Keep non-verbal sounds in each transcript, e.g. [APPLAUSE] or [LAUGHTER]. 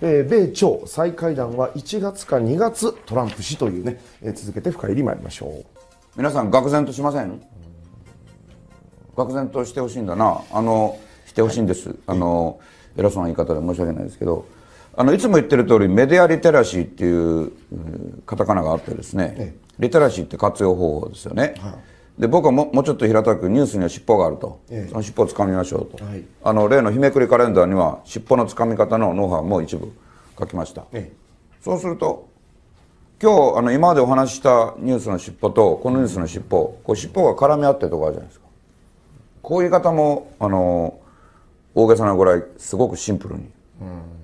えー、米朝再会談は1月か2月トランプ氏というね、えー、続けて深入り参りましょう皆さん愕然としません愕然としてほしいんだなあのしてほしいんです、はい、あの偉そうな言い方で申し訳ないですけどあのいつも言ってる通りメディアリテラシーっていうカタカナがあってですね、リテラシーって活用方法ですよね、はいで僕はももうちょっと平たくニュースには尻尾があると、ええ、その尻尾をつかみましょうと、はい、あの例の日めくりカレンダーには尻尾のつかみ方のノウハウも一部書きました、え、そうすると今日あの今までお話ししたニュースの尻尾とこのニュースの尻尾こう尻尾が絡み合ってるとこあるじゃないですかこういう言い方もあの大げさなぐらいすごくシンプルに、うん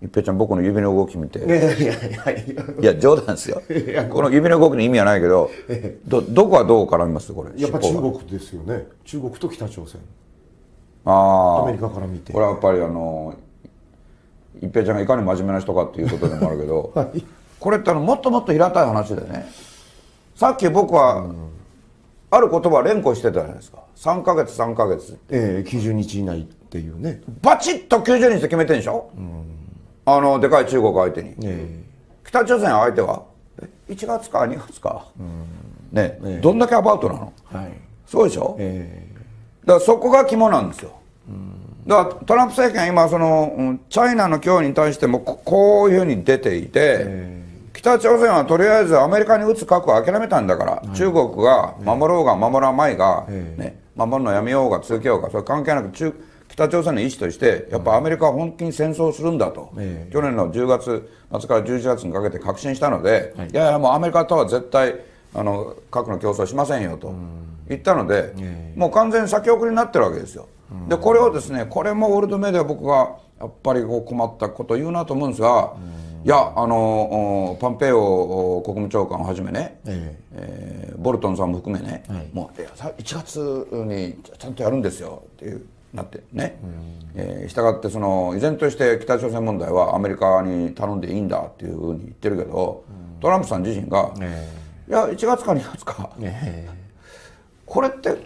一平ちゃん僕の指の動き見ていや冗談ですよこの指の動きの意味はないけどどどこはどう絡みますこれやっぱ中国ですよね中国と北朝鮮ああアメリカから見てこれはやっぱりあの一平ちゃんがいかに真面目な人かっていうことでもあるけど、[LAUGHS] はい、これってあのもっともっと平たい話だよねさっき僕は、ある言葉連呼してたじゃないですか3か月3か月ええー、90日以内っていうねバチッと90日で決めてんでしょ、うんあのでかい中国相手に、えー、北朝鮮相手は1月か2月か、ね、えー、どんだけアバウトなの、はい、そうでしょ、えー、だからそこが肝なんですよ、だからトランプ政権は今そのチャイナの脅威に対してもこういうふうに出ていて、えー、北朝鮮はとりあえずアメリカに撃つ核を諦めたんだから、はい、中国が守ろうが守らないが、えー、ね、守るのやめようが続けようがそれ関係なく中北朝鮮の意思として、やっぱアメリカは本気に戦争するんだと、えー、去年の10月末から11月にかけて確信したので、はい、いやいや、もうアメリカとは絶対あの核の競争しませんよと言ったので、えー、もう完全に先送りになってるわけですよ。でこれをですねこれもオールドメディア僕がやっぱりこう困ったこと言うなと思うんですが、いやあのパンペイオ国務長官をはじめね、えええー、ボルトンさんも含めね、はい、もう1月にちゃんとやるんですよっていうなってね、えー、したがってその依然として北朝鮮問題はアメリカに頼んでいいんだっていうふうに言ってるけど、トランプさん自身が、えー、いや1月か2月か、えー、これって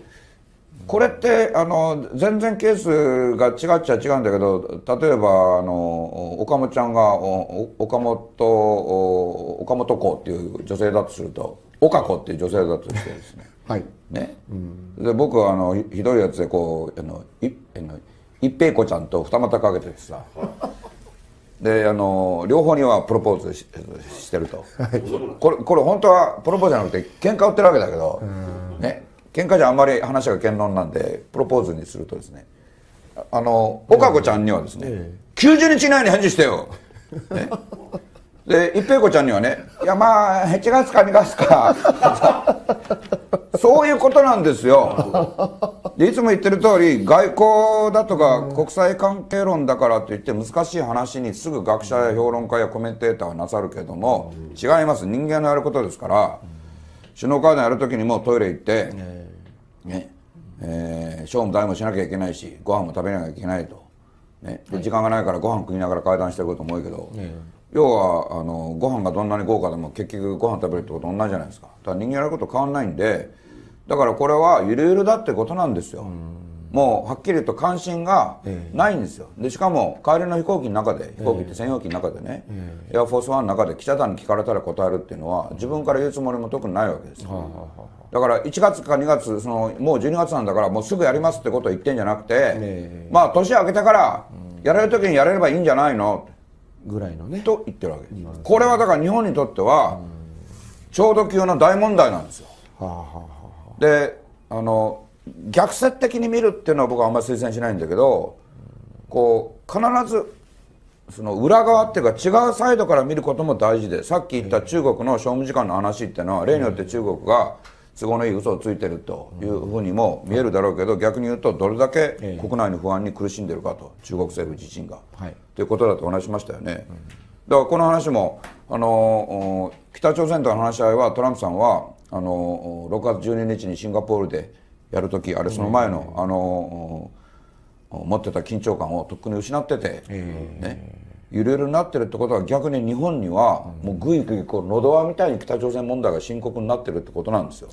これってあの全然ケースが違っちゃ違うんだけど例えばあの岡本ちゃんが岡本岡本子っていう女性だとすると岡子っていう女性だとしてですねはいねで僕はあのひどいやつでこうあのいあの一平子ちゃんと二股かけてさ [LAUGHS] であの両方にはプロポーズししてると、はい、これこれ本当はプロポーズじゃなくて喧嘩売ってるわけだけど、ね、喧嘩じゃあんまり話が堅論なんでプロポーズにするとですねあの岡子ちゃんにはですね、ええ、90日以内に返事してよ、ね [LAUGHS] で一平子ちゃんにはね「いやまあへちがすかみがすか」[LAUGHS] そういうことなんですよでいつも言ってる通り外交だとか国際関係論だからといって難しい話にすぐ学者や評論家やコメンテーターはなさるけども違います人間のやることですから首脳会談やる時にもトイレ行ってねえ賞、ーも誰もしなきゃいけないしご飯も食べなきゃいけないと、ね、時間がないからご飯食いながら会談してることも多いけど、要はあのご飯がどんなに豪華でも結局ご飯食べるってこと同じじゃないですかだから人間やること変わんないんでだからこれはゆるゆるだってことなんですよもうはっきり言うと関心がないんですよ、えー、でしかも帰りの飛行機の中で飛行機って専用機の中でね、えー、エアフォースワンの中で記者団に聞かれたら答えるっていうのは自分から言うつもりも特にないわけですよ、うん、だから1月か2月そのもう12月なんだからもうすぐやりますってことを言ってんじゃなくて、えー、まあ年明けてからやれる時にやれればいいんじゃないのぐらいのねと言ってるわけこれはだから日本にとってはちょうど級の大問題なんですよ、はあはあはあ、であの逆説的に見るっていうのは僕はあんまり推薦しないんだけどこう必ずその裏側っていうか違うサイドから見ることも大事でさっき言った中国の商務時間の話っていうのは例によって中国が都合のいい嘘をついてるというふうにも見えるだろうけど、逆に言うとどれだけ国内の不安に苦しんでるかと中国政府自身が、ということだと話しましたよね。だからこの話もあの北朝鮮との話し合いはトランプさんはあの6月12日にシンガポールでやるときあれその前の、あの持ってた緊張感をとっくに失ってて、ね、揺れるなってるってことは逆に日本にはもうぐいぐいこうのど輪みたいに北朝鮮問題が深刻になってるってことなんですよ。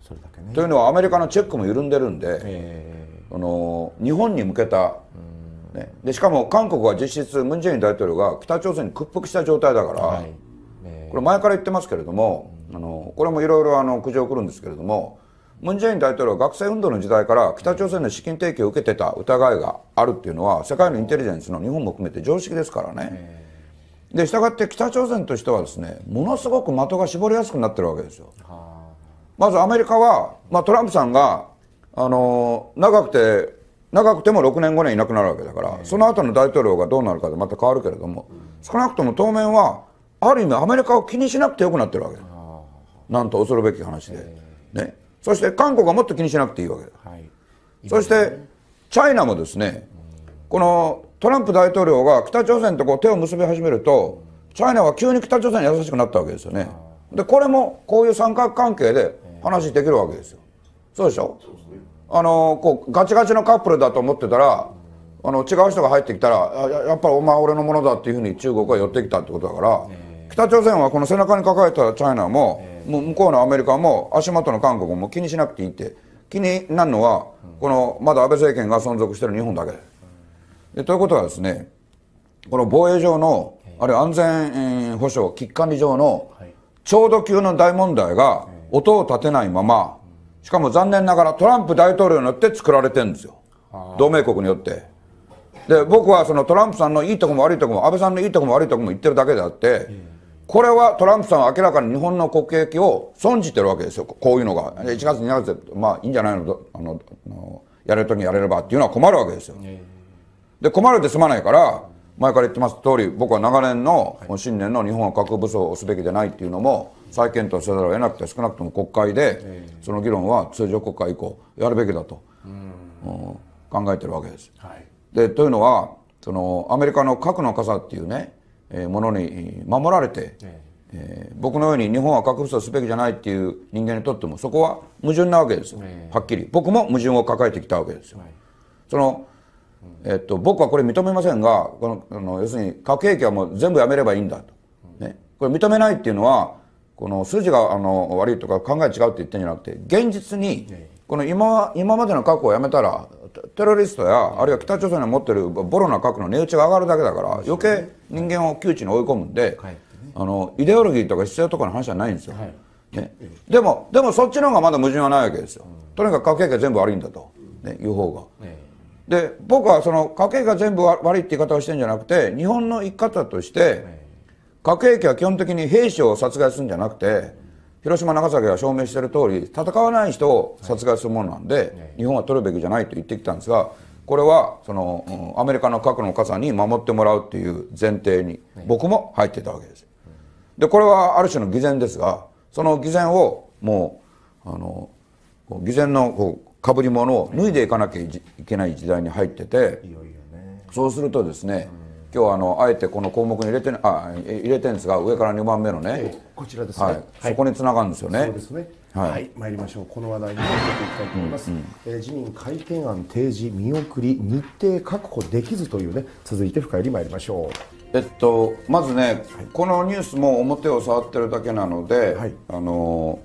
それだけね、というのはアメリカのチェックも緩んでるんで、えー、あの日本に向けた、ね、でしかも韓国は実質ムン・ジェイン大統領が北朝鮮に屈服した状態だから、はいえー、これ前から言ってますけれども、あのこれもいろいろ苦情来るんですけれどもムン・ジェイン大統領は学生運動の時代から北朝鮮の資金提供を受けてた疑いがあるっていうのは世界のインテリジェンスの日本も含めて常識ですからね。でしたがって北朝鮮としてはですねものすごく的が絞りやすくなってるわけですよ。まずアメリカは、まあ、トランプさんが、あの長くて長くても6年5年いなくなるわけだからその後の大統領がどうなるかでまた変わるけれども少なくとも当面はある意味アメリカを気にしなくてよくなってるわけなんと恐るべき話で。ねそして韓国はもっと気にしなくていいわけだ、はい、そしてチャイナもですねこのトランプ大統領が北朝鮮とこう手を結び始めるとチャイナは急に北朝鮮に優しくなったわけですよねでこれもこういう三角関係で話できるわけですよそうでしょあのこうガチガチのカップルだと思ってたらあの違う人が入ってきたらやっぱりお前俺のものだっていうふうに中国は寄ってきたってことだから、北朝鮮はこの背中に抱えたチャイナも、もう向こうのアメリカも足元の韓国も気にしなくていいって気になるのはこのまだ安倍政権が存続してる日本だけでということはですねこの防衛上のあるいは安全保障危機管理上のちょうど急の大問題が音を立てないまましかも残念ながらトランプ大統領によって作られてるんですよ同盟国によって。で僕はそのトランプさんのいいとこも悪いとこも安倍さんのいいとこも悪いとこも言ってるだけであって。これはトランプさんは明らかに日本の国益を損じてるわけですよ。こういうのが。1月2月で、まあいいんじゃないのあの、やれるときにやれればっていうのは困るわけですよ。で、困るで済まないから、前から言ってます通り、僕は長年の、新年の日本は核武装をすべきでないっていうのも、再検討せざるを得なくて、少なくとも国会で、その議論は通常国会以降、やるべきだと、考えてるわけです。はい、で、というのは、その、アメリカの核の傘っていうね、えものに守られて、ええー、僕のように日本は核武装すべきじゃないっていう人間にとってもそこは矛盾なわけですよ、えー、はっきり僕も矛盾を抱えてきたわけですよ、はい、その、えー、っと僕はこれ認めませんがこのあの要するに核兵器はもう全部やめればいいんだと、ね、これ認めないっていうのはこの数字があの悪いとか考え違うって言ってるんじゃなくて現実にこの今今までの核をやめたらテロリストやあるいは北朝鮮の持ってるボロな核の値打ちが上がるだけだから余計人間を窮地に追い込むんで、あのイデオロギーとか必要とかの話じゃないんですよ、ね、でもでもそっちの方がまだ矛盾はないわけですよ、とにかく核兵器は全部悪いんだと、ね、いう方が。で僕はその核兵器が全部悪いって言い方をしてるんじゃなくて日本の生き方として核兵器は基本的に兵士を殺害するんじゃなくて広島長崎が証明している通り戦わない人を殺害するものなんで、日本は取るべきじゃないと言ってきたんですがこれはその、アメリカの核の傘に守ってもらうという前提に僕も入ってたわけです。でこれはある種の偽善ですがその偽善をもうあの偽善のこうかぶり物を脱いでいかなきゃいけない時代に入っててそうするとですね、うん今日あのあえてこの項目に入れてあ入れてんですが上から二番目のね、こちらですね、はいそこにつながるんですよね。そうですねはい、はい、参りましょうこの話題に入っていきたいと思います、うんうん、えー、自民改憲案提示見送り日程確保できずというね続いて深入り参りましょうえっとまずね、はい、このニュースも表を触ってるだけなので、はい、あの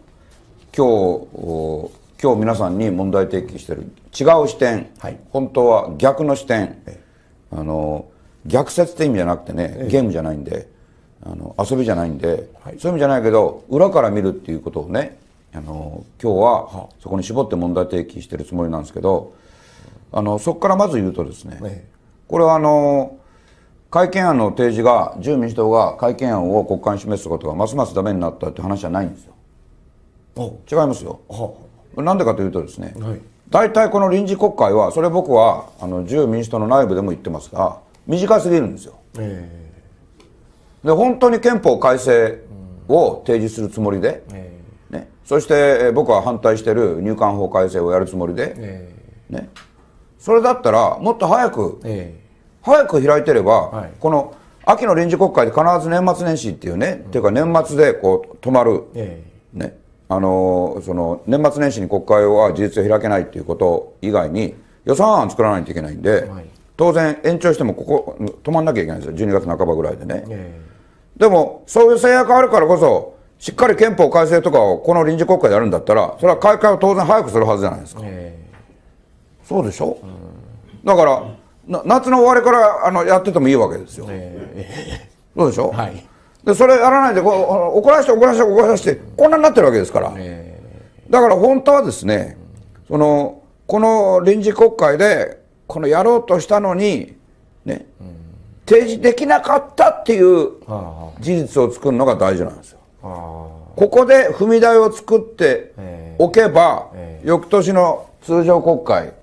ー、今日今日皆さんに問題提起してる違う視点、はい、本当は逆の視点、えあの逆説って意味じゃなくてね、ゲームじゃないんで、あの遊びじゃないんで、はい、そういう意味じゃないけど、裏から見るっていうことをね、あの今日はそこに絞って問題提起してるつもりなんですけど、あのそこからまず言うとですね、ねこれはあの改憲案の提示が自由民主党が改憲案を国会に示すことがますますダメになったって話じゃないんですよ違いますよなんでかというとですね、はい、大体この臨時国会はそれ僕はあの自由民主党の内部でも言ってますが短すぎるんですよ、えー、で本当に憲法改正を提示するつもりで、えー、ね、そして僕は反対してる入管法改正をやるつもりで、えー、ね、それだったらもっと早く、早く開いてれば、はい、この秋の臨時国会で必ず年末年始っていうね、うん、っていうか年末でこう止まる、ね、あのその年末年始に国会は事実を開けないっていうこと以外に予算案作らないといけないんで、はい当然延長してもここ止まんなきゃいけないんですよ12月半ばぐらいでね、でもそういう制約があるからこそしっかり憲法改正とかをこの臨時国会でやるんだったらそれは開会を当然早くするはずじゃないですか、そうでしょ、うだから夏の終わりからあのやっててもいいわけですよ、そうでしょ、はい、でそれやらないでこ怒らして怒らして怒らしてこんなになってるわけですから、だから本当はですねそのこの臨時国会でこのやろうとしたのに、ね、うん、提示できなかったっていう事実を作るのが大事なんですよ。ここで踏み台を作っておけば、えーえー、翌年の通常国会、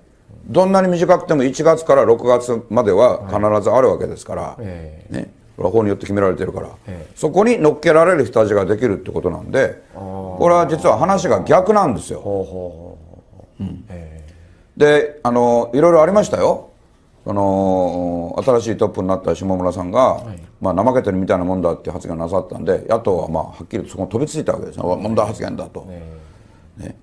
どんなに短くても1月から6月までは必ずあるわけですから、はい、えー、ね、法によって決められてるから、えー、そこに乗っけられる人たちができるってことなんでこれは実は話が逆なんですよ。うん、えーであのいろいろありましたよその新しいトップになった下村さんが、はい、まあ、怠けてるみたいなもんだって発言なさったんで野党は、まあ、はっきりとそこに飛びついたわけですね、はい、問題発言だと、ね、ね、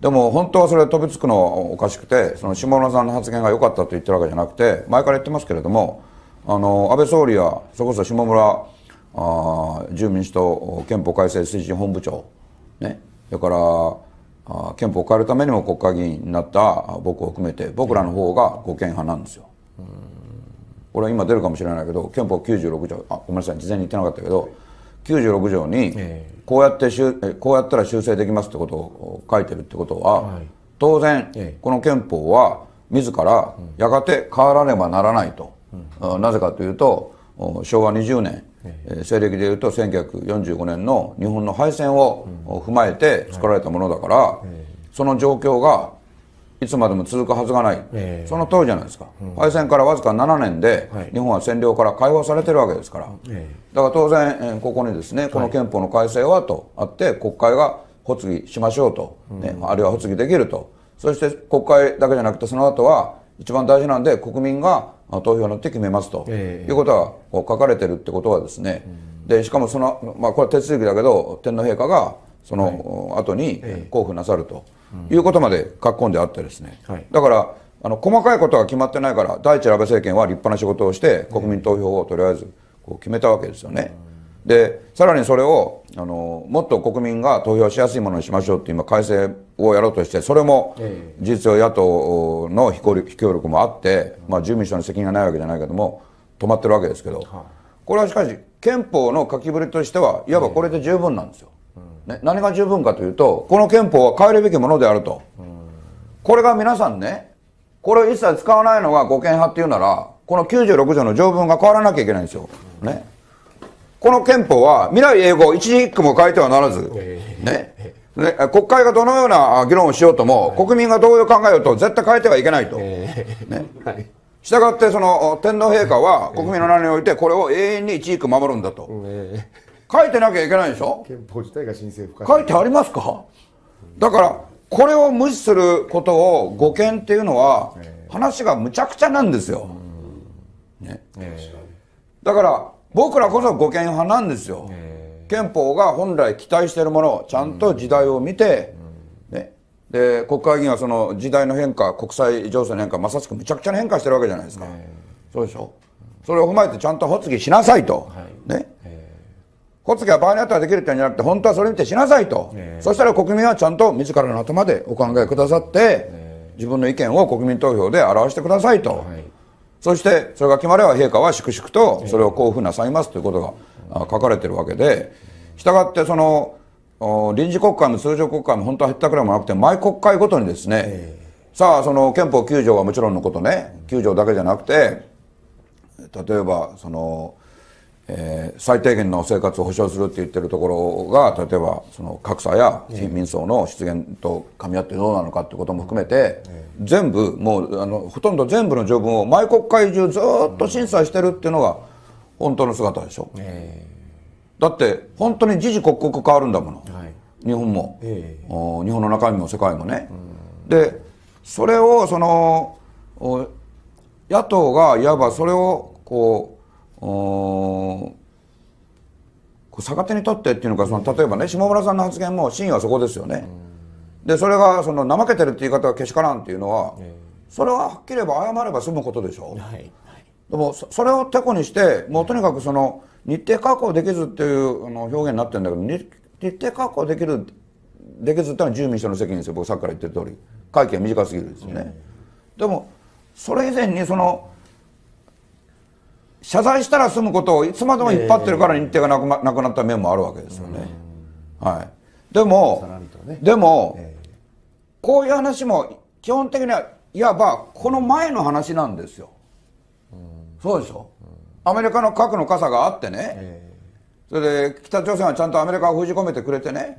でも本当はそれ飛びつくのはおかしくてその下村さんの発言が良かったと言ってるわけじゃなくて前から言ってますけれどもあの安倍総理やそこそ下村あ自由民主党憲法改正推進本部長、ね、それから憲法を変えるためにも国会議員になった僕を含めて僕らの方が護憲派なんですよ。これは今出るかもしれないけど憲法96条あごめんなさい事前に言ってなかったけど96条にこうやってしゅ、えこうやったら修正できますってことを書いてるってことは、当然、この憲法は自らやがて変わらねばならないと、なぜかというと昭和20年え西暦でいうと1945年の日本の敗戦を踏まえて作られたものだから、その状況がいつまでも続くはずがない、その通りじゃないですか、敗戦からわずか7年で、日本は占領から解放されてるわけですから、だから当然、えここにですねこの憲法の改正はとあって国会が発議しましょうと、ね、あるいは発議できるとそして国会だけじゃなくてその後は一番大事なんで国民が投票によって決めますと、いうことが書かれてるってことはですね、でしかもその、まあ、これは手続きだけど天皇陛下がその後に交付なさるということまで書き込んであってですね、だからあの細かいことが決まってないから第一安倍政権は立派な仕事をして国民投票をとりあえずこう決めたわけですよね。でさらにそれをあのもっと国民が投票しやすいものにしましょうって今改正をやろうとしてそれも事実上野党の非協力もあって、まあ、住民の責任がないわけじゃないけども止まってるわけですけど、これはしかし憲法の書きぶりとしてはいわばこれで十分なんですよ、ね、何が十分かというとこの憲法は変えるべきものであると、これが皆さんねこれを一切使わないのが護憲派っていうならこの96条の条文が変わらなきゃいけないんですよ、ね、この憲法は未来永劫一字一句も変えてはならず、ね、ね、国会がどのような議論をしようとも、国民がどういう考えようと絶対変えてはいけないと。ねしたがってその天皇陛下は国民の名においてこれを永遠に一句守るんだと、書いてなきゃいけないでしょ憲法自体が申請不可書いてありますかだからこれを無視することを護憲っていうのは話がむちゃくちゃなんですよ、ね、だから僕らこそ護憲派なんですよ。憲法が本来期待しているもの、ちゃんと時代を見て、ね、で国会議員はその時代の変化、国際情勢の変化、まさしくむちゃくちゃな変化してるわけじゃないですか、そうでしょ、それを踏まえてちゃんと発議しなさいと、ね、発議は場合によってはできるってんじゃなくて、本当はそれ見てしなさいと、そしたら国民はちゃんと自らの頭でお考えくださって、自分の意見を国民投票で表してくださいと。そしてそれが決まれば陛下は粛々とそれを交付なさいますということが書かれてるわけでしたがってその臨時国会も通常国会も本当は減ったくらいもなくて毎国会ごとにですねさあその憲法9条はもちろんのことね9条だけじゃなくて例えばそのえー、最低限の生活を保障するって言ってるところが例えばその格差や貧民層の出現と噛み合ってどうなのかってことも含めて、全部もうあのほとんど全部の条文を毎国会中ずっと審査してるっていうのが本当の姿でしょ、えー、だって本当に時々刻々変わるんだもの、はい、日本も、え日本の中身も世界もね、うん、でそれをその野党がいわばそれをこう逆手にとってっていうのかその例えばね下村さんの発言も真意はそこですよね、でそれがその怠けてるって言い方がけしからんっていうのは、それははっきり言えば謝れば済むことでしょ、はい、でもそれをてこにしてもうとにかくその日程確保できずっていうあの表現になってるんだけど日程確保できるできずってのは住民主の責任ですよ僕さっきから言ってる通り会期は短すぎるですよね、でもそれ以前にその謝罪したら済むことをいつまでも引っ張ってるから認定がなくななくなった面もあるわけですよね。はい、でも、ね、でも、こういう話も基本的にはいわばこの前の話なんですよ。そうでしょ、アメリカの核の傘があってね、それで北朝鮮はちゃんとアメリカを封じ込めてくれてね、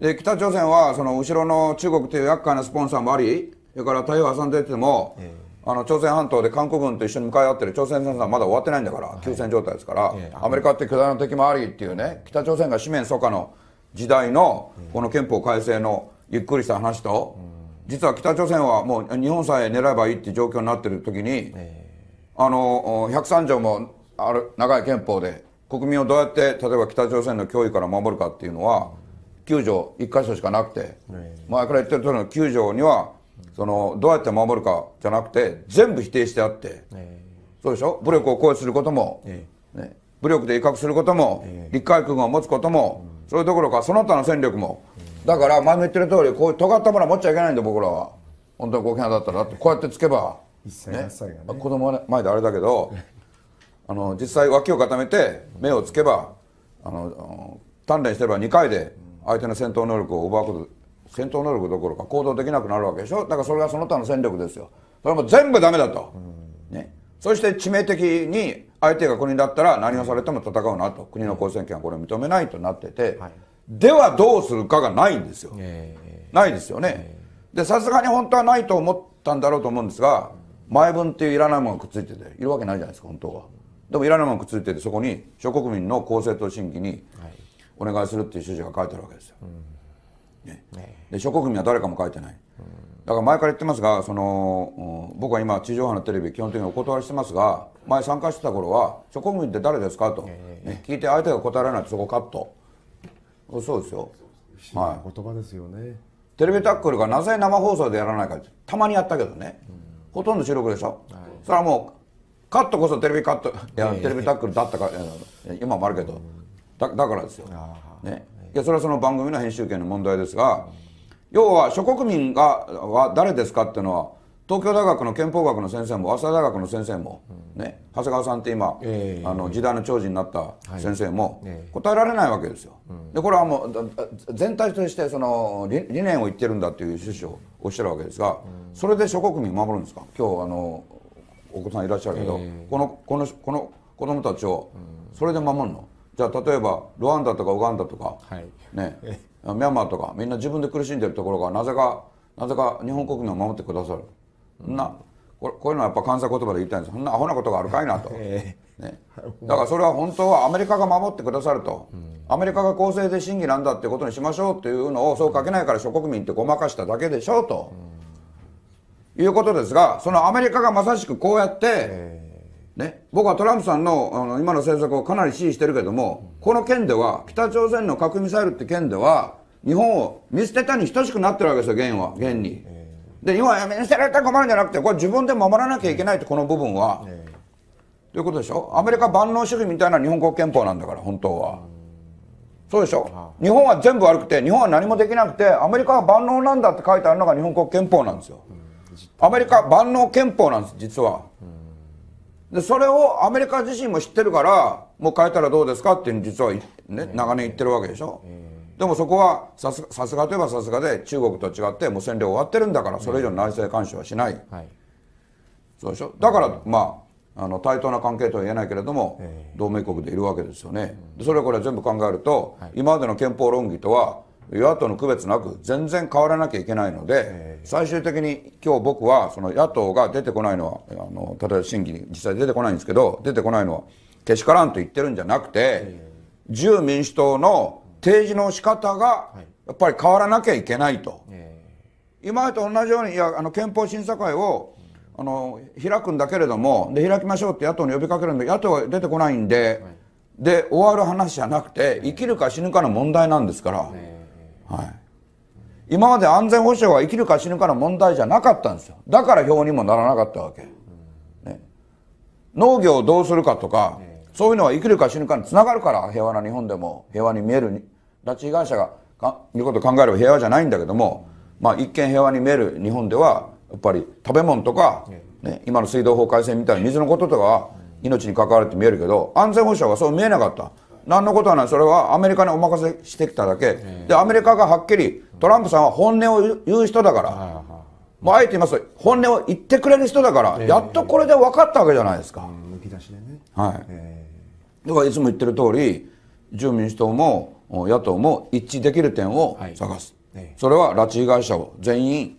で北朝鮮はその後ろの中国という厄介なスポンサーもあり、それから台湾さん出ても、えーあの朝鮮半島で韓国軍と一緒に向かい合ってる朝鮮戦争はまだ終わってないんだから、休戦状態ですから、アメリカって巨大な敵もありっていうね、北朝鮮が四面楚歌の時代の、この憲法改正のゆっくりした話と、実は北朝鮮はもう日本さえ狙えばいいっていう状況になってる時に、あの103条もある長い憲法で、国民をどうやって例えば北朝鮮の脅威から守るかっていうのは、9条1箇所しかなくて、前から言ってる通りの9条には、そのどうやって守るかじゃなくて全部否定してあって、えー、そうでしょ武力を行使することも、えー、ね、武力で威嚇することも、えー、陸海軍を持つことも、それどころかその他の戦力も、だから前も言ってる通りこういう尖ったものは持っちゃいけないんだ僕らは本当に高機嫌だったらだってこうやってつけば、ねね、子供前であれだけど [LAUGHS] あの実際脇を固めて目をつけばあの鍛錬してれば2回で相手の戦闘能力を奪うこと戦闘能力どころか行動できなくなるわけでしょだからそれがその他の戦力ですよそれも全部ダメだと、ね、そして致命的に相手が国だったら何をされても戦うなと国の交戦権はこれを認めないとなってて、はい、ではどうするかがないんですよ、えー、ないですよね、えー、でさすがに本当はないと思ったんだろうと思うんですが前文っていういらないものがくっついてているわけないじゃないですか本当はでもいらないものがくっついててそこに諸国民の公正と審議にお願いするっていう趣旨が書いてあるわけですよ、ね、で諸国民は誰かも書いてない、だから前から言ってますがその僕は今地上波のテレビ基本的にお断りしてますが前参加してた頃は諸国民って誰ですかと、ね、聞いて相手が答えられないとそこカットそうですよはい、言葉ですよねテレビタックルがなぜ生放送でやらないかたまにやったけどね、うん、ほとんど収録でしょ、はい、それはもうカットこそテレビカットいや、テレビタックルだったから今もあるけど、だだからですよ、ね、いや、それはその番組の編集権の問題ですが、要は諸国民がは誰ですかっていうのは、東京大学の憲法学の先生も早稲田大学の先生も、ね、長谷川さんって今、あの時代の長寿になった先生も答えられないわけですよ。でこれはもう全体としてその理理念を言ってるんだという趣旨をおっしゃるわけですがそれで諸国民を守るんですか今日あのお子さんいらっしゃるけど、このこのこの子どもたちをそれで守るの、じゃあ例えばルワンダとかウガンダとか、はい、ね、ミャンマーとかみんな自分で苦しんでるところがなぜかなぜか日本国民を守ってくださる、うん、なここういうのはやっぱ関西言葉で言いたいんですそんなアホなことがあるかいなと、えー、ね、[LAUGHS] だからそれは本当はアメリカが守ってくださると、うん、アメリカが公正で審議なんだっていうことにしましょうっていうのをそう書けないから諸国民ってごまかしただけでしょうと、うん、いうことですがそのアメリカがまさしくこうやって、えーね、僕はトランプさんのあの今の政策をかなり支持してるけども、この件では、北朝鮮の核ミサイルって件では、日本を見捨てたに等しくなってるわけですよ、現は、現に。で、日本は見捨てられたら困るんじゃなくて、これ自分で守らなきゃいけないって、この部分は。ということでしょ、アメリカ万能主義みたいな日本国憲法なんだから、本当は。そうでしょ、日本は全部悪くて、日本は何もできなくて、アメリカは万能なんだって書いてあるのが日本国憲法なんですよ。アメリカ万能憲法なんです、実は。で、それをアメリカ自身も知ってるから、もう変えたらどうですかって実は、ね、長年言ってるわけでしょ。でもそこはさすさすがといえばさすがで中国と違ってもう占領終わってるんだからそれ以上内政干渉はしない、はい、そうでしょだから、まあ、あの対等な関係とは言えないけれども、同盟国でいるわけですよね、それをこれ全部考えると、今までの憲法論議とは与野党の区別なく全然変わらなきゃいけないので、最終的に今日僕はその野党が出てこないのは、あの例えば審議に実際出てこないんですけど、出てこないのはけしからんと言ってるんじゃなくて、自由民主党の提示の仕方がやっぱり変わらなきゃいけないと。今と同じようにいやあの憲法審査会をあの開くんだけれどもで開きましょうって野党に呼びかけるんで野党が出てこないんで、で終わる話じゃなくて生きるか死ぬかの問題なんですから。はい、今まで安全保障は生きるか死ぬかの問題じゃなかったんですよだから票にもならなかったわけ、ね、農業をどうするかとか、そういうのは生きるか死ぬかにつながるから平和な日本でも平和に見える拉致被害者がかいうことを考えれば平和じゃないんだけども、まあ、一見平和に見える日本ではやっぱり食べ物とか、ね、今の水道法改正みたいに水のこととかは命に関わるって見えるけど安全保障はそう見えなかった。何のことはない。それはアメリカにお任せしてきただけ。で、アメリカがはっきり、トランプさんは本音を言う人だから。あえて言います。本音を言ってくれる人だから、やっとこれで分かったわけじゃないですか。むき出しでね。はい。だからいつも言ってる通り、自由民主党も野党も一致できる点を探す。それは拉致被害者を全員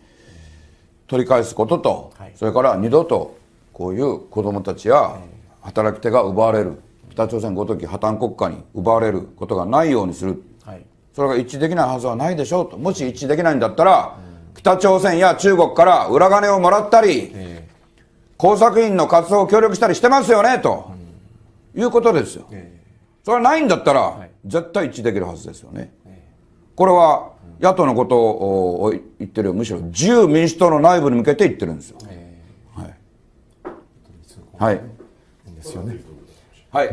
取り返すことと、それから二度とこういう子供たちや働き手が奪われる。北朝鮮ごとき破綻国家に奪われることがないようにする、はい、それが一致できないはずはないでしょうともし一致できないんだったら、うん、北朝鮮や中国から裏金をもらったり、えー、工作員の活動を協力したりしてますよねと、うん、いうことですよ、えー、それはないんだったら、はい、絶対一致できるはずですよね、これは野党のことを言ってるよむしろ自由民主党の内部に向けて言ってるんですよ、はい、はいですよね。はい